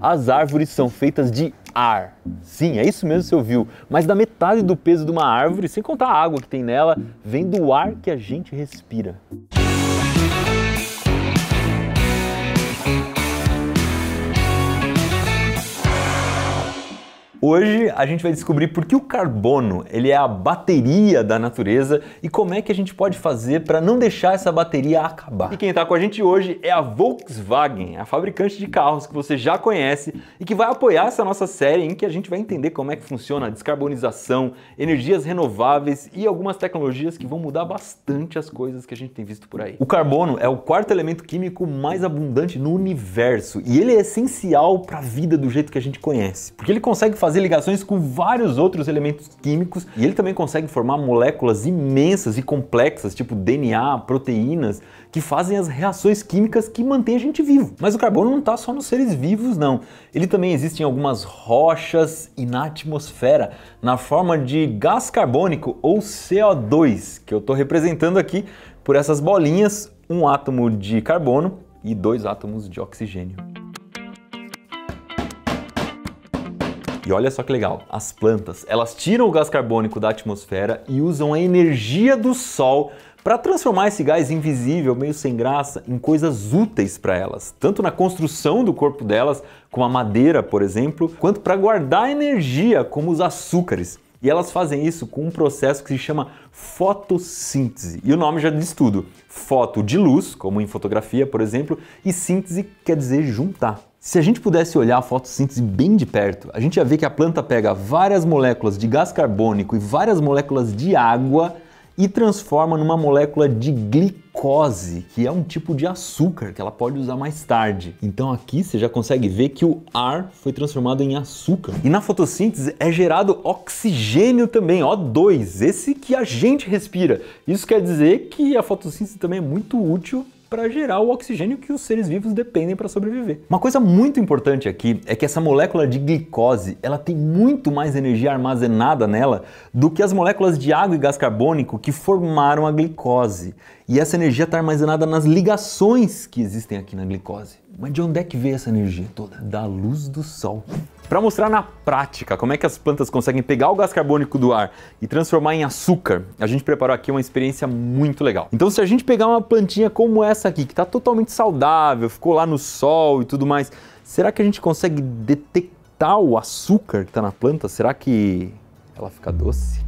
As árvores são feitas de ar. Sim, é isso mesmo, você ouviu. Mas da metade do peso de uma árvore, sem contar a água que tem nela, vem do ar que a gente respira. Hoje a gente vai descobrir por que o carbono ele é a bateria da natureza e como é que a gente pode fazer para não deixar essa bateria acabar. E quem está com a gente hoje é a Volkswagen, a fabricante de carros que você já conhece e que vai apoiar essa nossa série em que a gente vai entender como é que funciona a descarbonização, energias renováveis e algumas tecnologias que vão mudar bastante as coisas que a gente tem visto por aí. O carbono é o quarto elemento químico mais abundante no universo e ele é essencial para a vida do jeito que a gente conhece, porque ele consegue fazer fazer ligações com vários outros elementos químicos e ele também consegue formar moléculas imensas e complexas, tipo DNA, proteínas, que fazem as reações químicas que mantêm a gente vivo. Mas o carbono não está só nos seres vivos, não. Ele também existe em algumas rochas e na atmosfera, na forma de gás carbônico ou CO2, que eu estou representando aqui por essas bolinhas, um átomo de carbono e dois átomos de oxigênio. E olha só que legal, as plantas, elas tiram o gás carbônico da atmosfera e usam a energia do sol para transformar esse gás invisível, meio sem graça, em coisas úteis para elas, tanto na construção do corpo delas, como a madeira, por exemplo, quanto para guardar energia, como os açúcares. E elas fazem isso com um processo que se chama fotossíntese. E o nome já diz tudo. Foto de luz, como em fotografia, por exemplo, e síntese quer dizer juntar. Se a gente pudesse olhar a fotossíntese bem de perto, a gente ia ver que a planta pega várias moléculas de gás carbônico e várias moléculas de água e transforma numa molécula de glicose, que é um tipo de açúcar que ela pode usar mais tarde. Então aqui você já consegue ver que o ar foi transformado em açúcar. E na fotossíntese é gerado oxigênio também, O2, esse que a gente respira. Isso quer dizer que a fotossíntese também é muito útil para gerar o oxigênio que os seres vivos dependem para sobreviver. Uma coisa muito importante aqui é que essa molécula de glicose, ela tem muito mais energia armazenada nela do que as moléculas de água e gás carbônico que formaram a glicose. E essa energia está armazenada nas ligações que existem aqui na glicose. Mas de onde é que veio essa energia toda? Da luz do sol. Para mostrar na prática como é que as plantas conseguem pegar o gás carbônico do ar e transformar em açúcar, a gente preparou aqui uma experiência muito legal. Então, se a gente pegar uma plantinha como essa aqui, que está totalmente saudável, ficou lá no sol e tudo mais, será que a gente consegue detectar o açúcar que está na planta? Será que ela fica doce?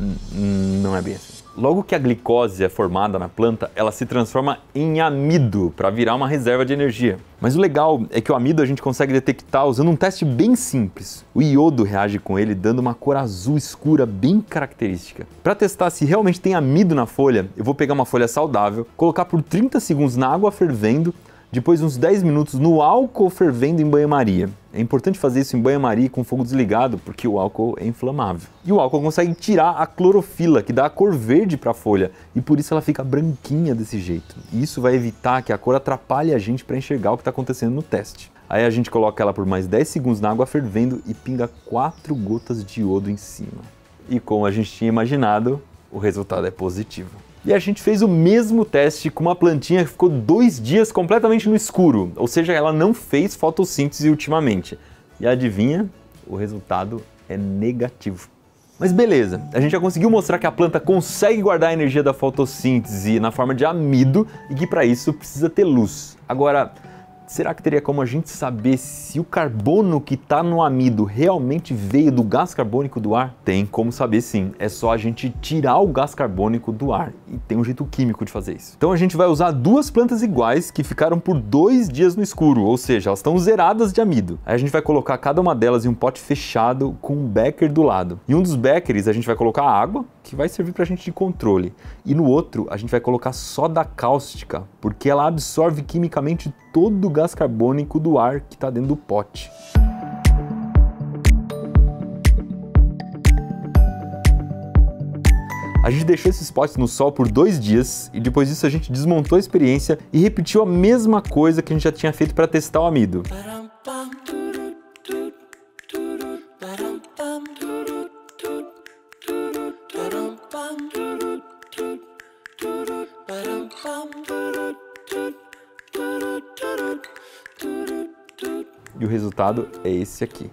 Hum, hum, não é bem assim. Logo que a glicose é formada na planta, ela se transforma em amido para virar uma reserva de energia. Mas o legal é que o amido a gente consegue detectar usando um teste bem simples. O iodo reage com ele dando uma cor azul escura bem característica. Para testar se realmente tem amido na folha, eu vou pegar uma folha saudável, colocar por 30 segundos na água fervendo depois uns 10 minutos no álcool fervendo em banho-maria. É importante fazer isso em banho-maria com fogo desligado, porque o álcool é inflamável. E o álcool consegue tirar a clorofila, que dá a cor verde para a folha, e por isso ela fica branquinha desse jeito. E isso vai evitar que a cor atrapalhe a gente para enxergar o que está acontecendo no teste. Aí a gente coloca ela por mais 10 segundos na água fervendo e pinga 4 gotas de iodo em cima. E como a gente tinha imaginado, o resultado é positivo. E a gente fez o mesmo teste com uma plantinha que ficou dois dias completamente no escuro, ou seja, ela não fez fotossíntese ultimamente. E adivinha? O resultado é negativo. Mas beleza, a gente já conseguiu mostrar que a planta consegue guardar a energia da fotossíntese na forma de amido e que para isso precisa ter luz. Agora, Será que teria como a gente saber se o carbono que está no amido realmente veio do gás carbônico do ar? Tem como saber sim, é só a gente tirar o gás carbônico do ar e tem um jeito químico de fazer isso. Então a gente vai usar duas plantas iguais que ficaram por dois dias no escuro, ou seja, elas estão zeradas de amido. Aí a gente vai colocar cada uma delas em um pote fechado com um becker do lado. Em um dos beckers a gente vai colocar água, que vai servir para a gente de controle, e no outro a gente vai colocar soda cáustica, porque ela absorve quimicamente todo o gás carbônico do ar que está dentro do pote. A gente deixou esses potes no sol por dois dias e depois disso a gente desmontou a experiência e repetiu a mesma coisa que a gente já tinha feito para testar o amido. e o resultado é esse aqui.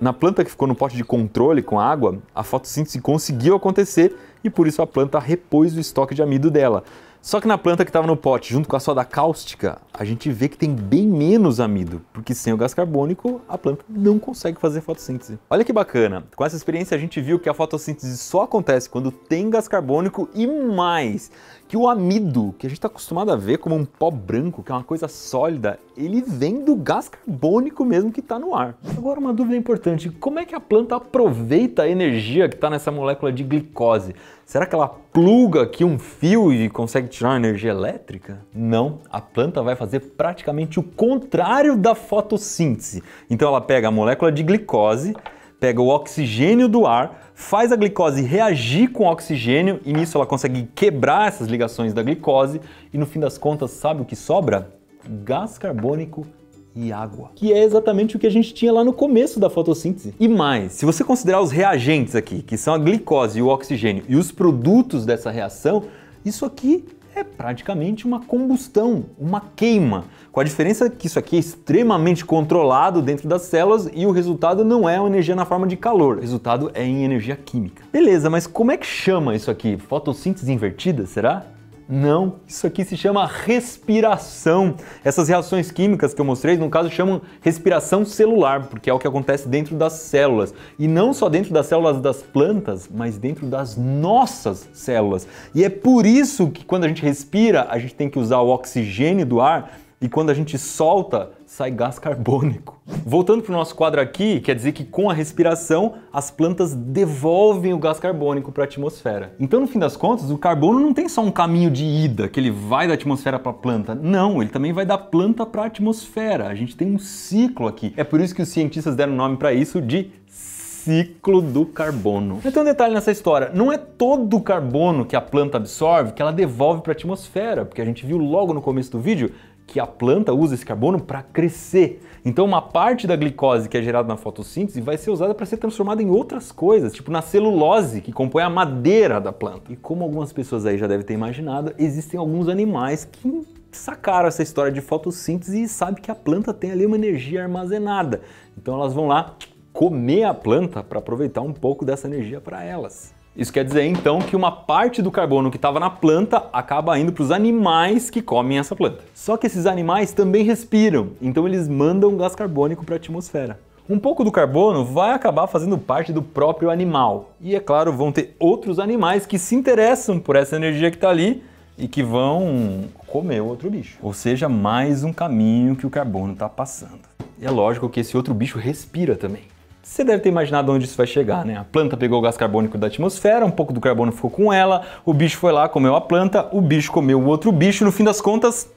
Na planta que ficou no pote de controle com água, a fotossíntese conseguiu acontecer e por isso a planta repôs o estoque de amido dela. Só que na planta que estava no pote, junto com a soda cáustica, a gente vê que tem bem menos amido, porque sem o gás carbônico a planta não consegue fazer fotossíntese. Olha que bacana! Com essa experiência a gente viu que a fotossíntese só acontece quando tem gás carbônico e mais, que o amido, que a gente está acostumado a ver como um pó branco, que é uma coisa sólida, ele vem do gás carbônico mesmo que está no ar. Agora uma dúvida importante, como é que a planta aproveita a energia que está nessa molécula de glicose? Será que ela pluga aqui um fio e consegue tirar uma energia elétrica? Não, a planta vai fazer praticamente o contrário da fotossíntese. Então ela pega a molécula de glicose, pega o oxigênio do ar, faz a glicose reagir com o oxigênio e nisso ela consegue quebrar essas ligações da glicose e no fim das contas, sabe o que sobra? Gás carbônico e água, que é exatamente o que a gente tinha lá no começo da fotossíntese. E mais, se você considerar os reagentes aqui, que são a glicose e o oxigênio, e os produtos dessa reação, isso aqui é praticamente uma combustão, uma queima, com a diferença que isso aqui é extremamente controlado dentro das células e o resultado não é uma energia na forma de calor, o resultado é em energia química. Beleza, mas como é que chama isso aqui? Fotossíntese invertida, será? Não, isso aqui se chama respiração. Essas reações químicas que eu mostrei, no caso, chamam respiração celular, porque é o que acontece dentro das células. E não só dentro das células das plantas, mas dentro das nossas células. E é por isso que quando a gente respira, a gente tem que usar o oxigênio do ar e quando a gente solta, sai gás carbônico. Voltando para o nosso quadro aqui, quer dizer que com a respiração as plantas devolvem o gás carbônico para a atmosfera. Então, no fim das contas, o carbono não tem só um caminho de ida, que ele vai da atmosfera para a planta. Não, ele também vai da planta para a atmosfera. A gente tem um ciclo aqui. É por isso que os cientistas deram nome para isso de ciclo do carbono. Então, um detalhe nessa história: não é todo o carbono que a planta absorve que ela devolve para a atmosfera, porque a gente viu logo no começo do vídeo que a planta usa esse carbono para crescer. Então, uma parte da glicose que é gerada na fotossíntese vai ser usada para ser transformada em outras coisas, tipo na celulose, que compõe a madeira da planta. E como algumas pessoas aí já devem ter imaginado, existem alguns animais que sacaram essa história de fotossíntese e sabem que a planta tem ali uma energia armazenada. Então, elas vão lá comer a planta para aproveitar um pouco dessa energia para elas. Isso quer dizer então que uma parte do carbono que estava na planta acaba indo para os animais que comem essa planta. Só que esses animais também respiram, então eles mandam gás carbônico para a atmosfera. Um pouco do carbono vai acabar fazendo parte do próprio animal. E é claro, vão ter outros animais que se interessam por essa energia que está ali e que vão comer o outro bicho. Ou seja, mais um caminho que o carbono está passando. E é lógico que esse outro bicho respira também. Você deve ter imaginado onde isso vai chegar, né? A planta pegou o gás carbônico da atmosfera, um pouco do carbono ficou com ela, o bicho foi lá, comeu a planta, o bicho comeu o outro bicho, no fim das contas,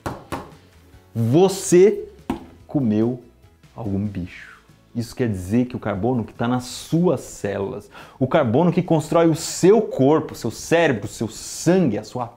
você comeu algum bicho. Isso quer dizer que o carbono que está nas suas células, o carbono que constrói o seu corpo, seu cérebro, seu sangue, a sua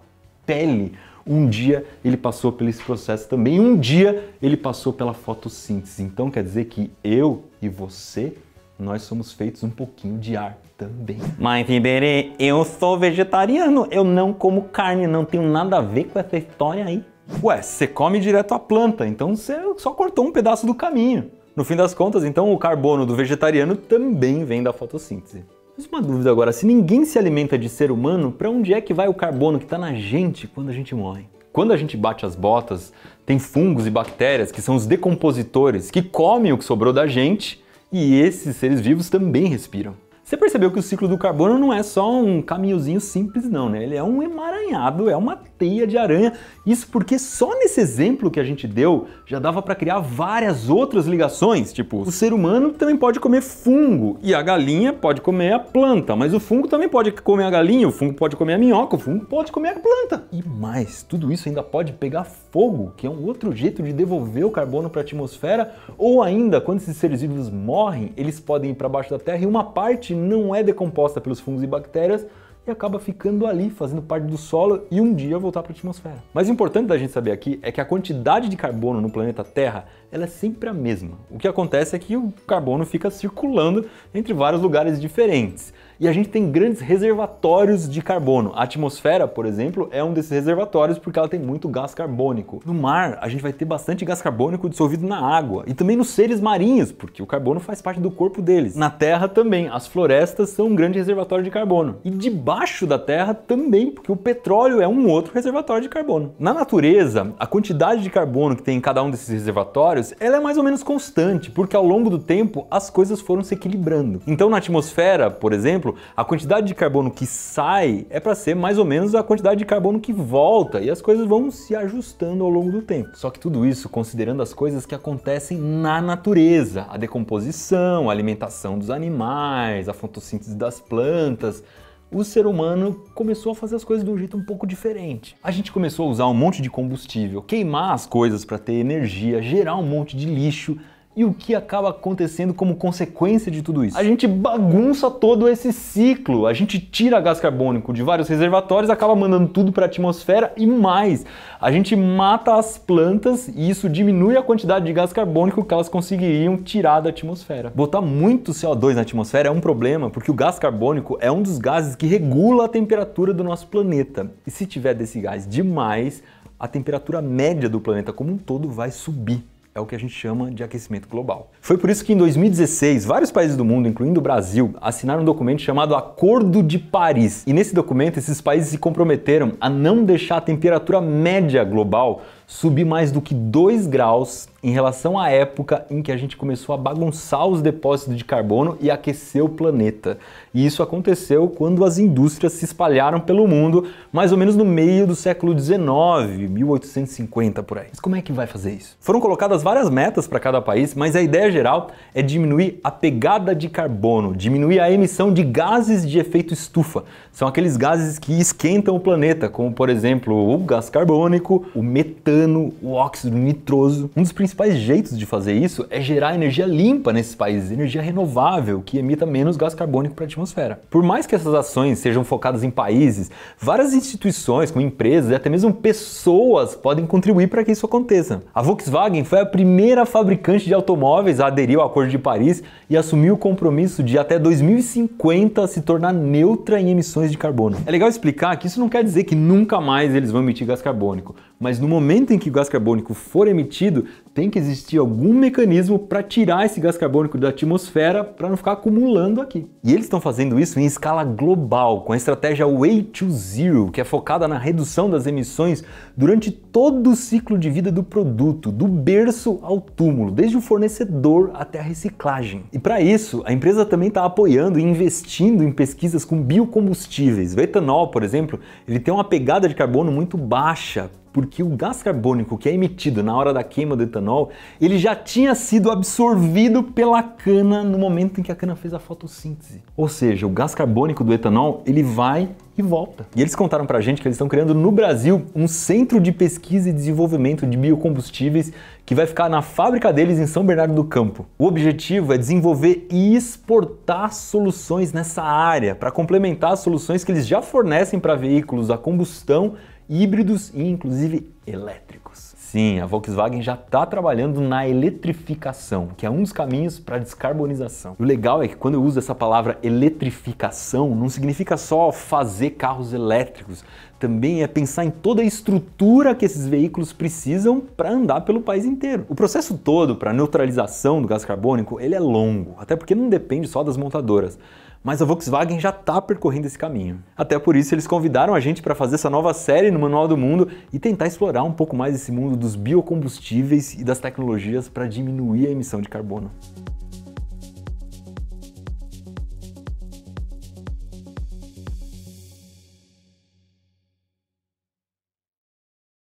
pele, um dia ele passou por esse processo também, um dia ele passou pela fotossíntese. Então quer dizer que eu e você nós somos feitos um pouquinho de ar também. Mas, Iberê, eu sou vegetariano, eu não como carne, não tenho nada a ver com essa história aí. Ué, você come direto a planta, então você só cortou um pedaço do caminho. No fim das contas, então, o carbono do vegetariano também vem da fotossíntese. Mas uma dúvida agora, se ninguém se alimenta de ser humano, para onde é que vai o carbono que está na gente quando a gente morre? Quando a gente bate as botas, tem fungos e bactérias que são os decompositores que comem o que sobrou da gente e esses seres vivos também respiram. Você percebeu que o ciclo do carbono não é só um caminhozinho simples não, né? Ele é um emaranhado, é uma teia de aranha. Isso porque só nesse exemplo que a gente deu já dava para criar várias outras ligações, tipo, o ser humano também pode comer fungo e a galinha pode comer a planta, mas o fungo também pode comer a galinha, o fungo pode comer a minhoca, o fungo pode comer a planta. E mais, tudo isso ainda pode pegar fogo, que é um outro jeito de devolver o carbono para a atmosfera, ou ainda quando esses seres vivos morrem, eles podem ir para baixo da terra e uma parte não é decomposta pelos fungos e bactérias e acaba ficando ali, fazendo parte do solo e um dia voltar para a atmosfera. Mas o importante da gente saber aqui é que a quantidade de carbono no planeta Terra ela é sempre a mesma. O que acontece é que o carbono fica circulando entre vários lugares diferentes e a gente tem grandes reservatórios de carbono. A atmosfera, por exemplo, é um desses reservatórios porque ela tem muito gás carbônico. No mar, a gente vai ter bastante gás carbônico dissolvido na água e também nos seres marinhos, porque o carbono faz parte do corpo deles. Na terra também, as florestas são um grande reservatório de carbono. E debaixo da terra também, porque o petróleo é um outro reservatório de carbono. Na natureza, a quantidade de carbono que tem em cada um desses reservatórios, ela é mais ou menos constante, porque ao longo do tempo as coisas foram se equilibrando. Então na atmosfera, por exemplo, exemplo, a quantidade de carbono que sai é para ser mais ou menos a quantidade de carbono que volta e as coisas vão se ajustando ao longo do tempo. Só que tudo isso considerando as coisas que acontecem na natureza, a decomposição, a alimentação dos animais, a fotossíntese das plantas, o ser humano começou a fazer as coisas de um jeito um pouco diferente. A gente começou a usar um monte de combustível, queimar as coisas para ter energia, gerar um monte de lixo e o que acaba acontecendo como consequência de tudo isso? A gente bagunça todo esse ciclo, a gente tira gás carbônico de vários reservatórios, acaba mandando tudo para a atmosfera e mais, a gente mata as plantas e isso diminui a quantidade de gás carbônico que elas conseguiriam tirar da atmosfera. Botar muito CO2 na atmosfera é um problema, porque o gás carbônico é um dos gases que regula a temperatura do nosso planeta. E se tiver desse gás demais, a temperatura média do planeta como um todo vai subir é o que a gente chama de aquecimento global. Foi por isso que em 2016, vários países do mundo, incluindo o Brasil, assinaram um documento chamado Acordo de Paris. E nesse documento, esses países se comprometeram a não deixar a temperatura média global subir mais do que 2 graus em relação à época em que a gente começou a bagunçar os depósitos de carbono e aquecer o planeta. E isso aconteceu quando as indústrias se espalharam pelo mundo, mais ou menos no meio do século XIX, 1850 por aí. Mas como é que vai fazer isso? Foram colocadas várias metas para cada país, mas a ideia geral é diminuir a pegada de carbono, diminuir a emissão de gases de efeito estufa. São aqueles gases que esquentam o planeta, como por exemplo o gás carbônico, o metano metano, o óxido nitroso. Um dos principais jeitos de fazer isso é gerar energia limpa nesses países, energia renovável que emita menos gás carbônico para a atmosfera. Por mais que essas ações sejam focadas em países, várias instituições, como empresas e até mesmo pessoas podem contribuir para que isso aconteça. A Volkswagen foi a primeira fabricante de automóveis a aderir ao Acordo de Paris e assumiu o compromisso de até 2050 se tornar neutra em emissões de carbono. É legal explicar que isso não quer dizer que nunca mais eles vão emitir gás carbônico, mas no momento momento em que o gás carbônico for emitido, tem que existir algum mecanismo para tirar esse gás carbônico da atmosfera para não ficar acumulando aqui. E eles estão fazendo isso em escala global, com a estratégia Way to Zero, que é focada na redução das emissões durante todo o ciclo de vida do produto, do berço ao túmulo, desde o fornecedor até a reciclagem. E para isso, a empresa também está apoiando e investindo em pesquisas com biocombustíveis. O etanol, por exemplo, ele tem uma pegada de carbono muito baixa, porque o gás carbônico que é emitido na hora da queima do etanol, ele já tinha sido absorvido pela cana no momento em que a cana fez a fotossíntese. Ou seja, o gás carbônico do etanol, ele vai e volta. E eles contaram pra gente que eles estão criando no Brasil um centro de pesquisa e desenvolvimento de biocombustíveis que vai ficar na fábrica deles em São Bernardo do Campo. O objetivo é desenvolver e exportar soluções nessa área para complementar as soluções que eles já fornecem para veículos a combustão híbridos e inclusive elétricos. Sim, a Volkswagen já está trabalhando na eletrificação, que é um dos caminhos para a descarbonização. O legal é que quando eu uso essa palavra eletrificação, não significa só fazer carros elétricos, também é pensar em toda a estrutura que esses veículos precisam para andar pelo país inteiro. O processo todo para neutralização do gás carbônico ele é longo, até porque não depende só das montadoras. Mas a Volkswagen já está percorrendo esse caminho. Até por isso eles convidaram a gente para fazer essa nova série no Manual do Mundo e tentar explorar um pouco mais esse mundo dos biocombustíveis e das tecnologias para diminuir a emissão de carbono.